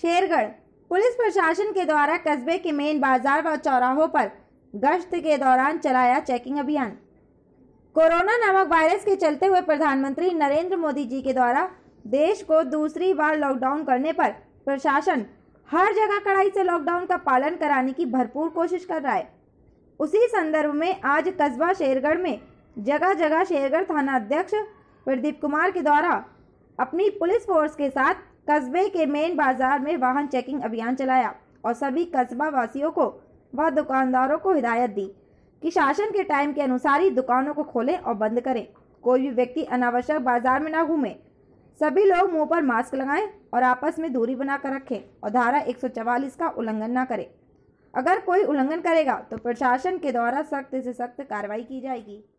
Shergarh police प्रशासन के द्वारा कस्बे के मेन बाजार व चौराहों पर गश्त के दौरान चलाया चेकिंग अभियान कोरोना नामक वायरस के चलते हुए प्रधानमंत्री नरेंद्र मोदी जी के द्वारा देश को दूसरी बार लॉकडाउन करने पर प्रशासन हर जगह कड़ाई से लॉकडाउन का पालन कराने की भरपूर कोशिश कर रहा है उसी संदर्भ में आज कस्बा शेरगढ़ में जगह जगह शेरगढ़ थाना अध्यक्ष प्रदीप कुमार के द्वारा अपनी पुलिस फोर्स के साथ कस्बे के मेन बाजार में वाहन चेकिंग अभियान चलाया और सभी कस्बा वासियों को व वा दुकानदारों को हिदायत दी कि शासन के टाइम के अनुसार ही दुकानों को खोलें और बंद करें कोई भी व्यक्ति अनावश्यक बाजार में ना घूमे सभी लोग मुंह पर मास्क लगाएं और आपस में दूरी बनाकर रखें और धारा 144 का उल्लंघन ना करें अगर कोई उल्लंघन करेगा तो प्रशासन के द्वारा सख्त से सख्त कार्रवाई की जाएगी